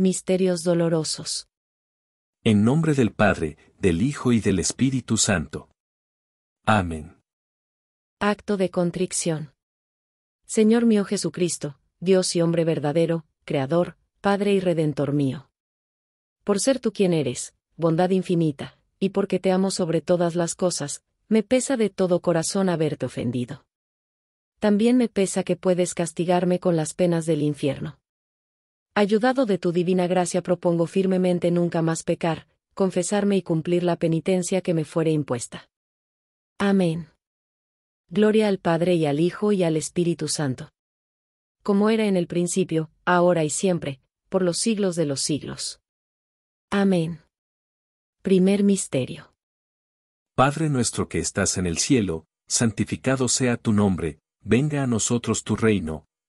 Misterios dolorosos. En nombre del Padre, del Hijo y del Espíritu Santo. Amén. Acto de contrición. Señor mío Jesucristo, Dios y hombre verdadero, Creador, Padre y Redentor mío. Por ser tú quien eres, bondad infinita, y porque te amo sobre todas las cosas, me pesa de todo corazón haberte ofendido. También me pesa que puedes castigarme con las penas del infierno. Ayudado de tu divina gracia propongo firmemente nunca más pecar, confesarme y cumplir la penitencia que me fuere impuesta. Amén. Gloria al Padre y al Hijo y al Espíritu Santo. Como era en el principio, ahora y siempre, por los siglos de los siglos. Amén. Primer Misterio. Padre nuestro que estás en el cielo, santificado sea tu nombre, venga a nosotros tu reino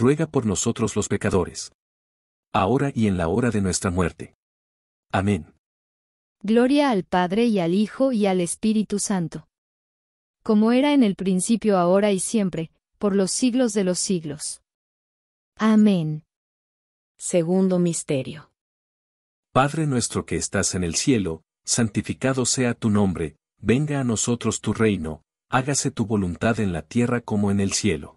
ruega por nosotros los pecadores. Ahora y en la hora de nuestra muerte. Amén. Gloria al Padre y al Hijo y al Espíritu Santo. Como era en el principio, ahora y siempre, por los siglos de los siglos. Amén. Segundo Misterio. Padre nuestro que estás en el cielo, santificado sea tu nombre, venga a nosotros tu reino, hágase tu voluntad en la tierra como en el cielo.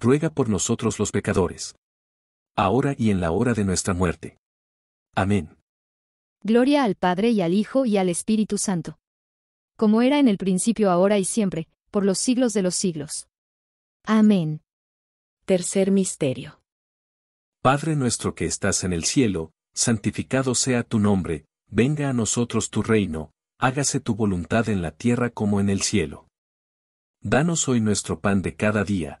ruega por nosotros los pecadores. Ahora y en la hora de nuestra muerte. Amén. Gloria al Padre y al Hijo y al Espíritu Santo. Como era en el principio, ahora y siempre, por los siglos de los siglos. Amén. Tercer Misterio. Padre nuestro que estás en el cielo, santificado sea tu nombre, venga a nosotros tu reino, hágase tu voluntad en la tierra como en el cielo. Danos hoy nuestro pan de cada día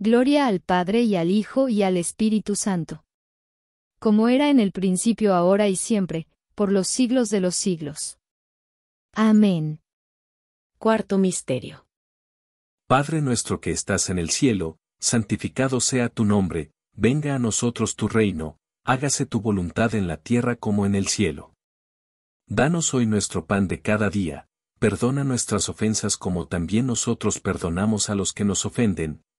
Gloria al Padre y al Hijo y al Espíritu Santo. Como era en el principio, ahora y siempre, por los siglos de los siglos. Amén. Cuarto Misterio. Padre nuestro que estás en el cielo, santificado sea tu nombre, venga a nosotros tu reino, hágase tu voluntad en la tierra como en el cielo. Danos hoy nuestro pan de cada día, perdona nuestras ofensas como también nosotros perdonamos a los que nos ofenden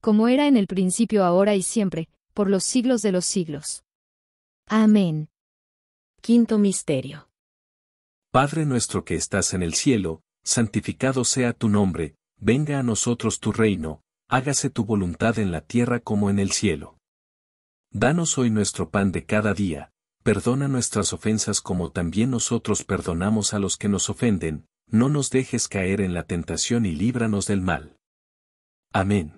como era en el principio, ahora y siempre, por los siglos de los siglos. Amén. Quinto Misterio. Padre nuestro que estás en el cielo, santificado sea tu nombre, venga a nosotros tu reino, hágase tu voluntad en la tierra como en el cielo. Danos hoy nuestro pan de cada día, perdona nuestras ofensas como también nosotros perdonamos a los que nos ofenden, no nos dejes caer en la tentación y líbranos del mal. Amén.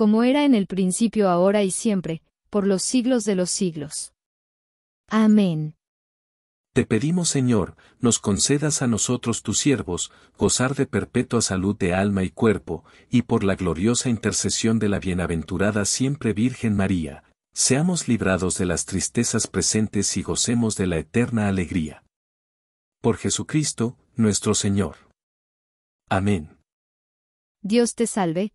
como era en el principio, ahora y siempre, por los siglos de los siglos. Amén. Te pedimos, Señor, nos concedas a nosotros tus siervos, gozar de perpetua salud de alma y cuerpo, y por la gloriosa intercesión de la bienaventurada siempre Virgen María, seamos librados de las tristezas presentes y gocemos de la eterna alegría. Por Jesucristo, nuestro Señor. Amén. Dios te salve,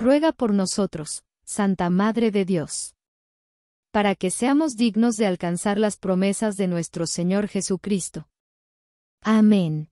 ruega por nosotros, Santa Madre de Dios. Para que seamos dignos de alcanzar las promesas de nuestro Señor Jesucristo. Amén.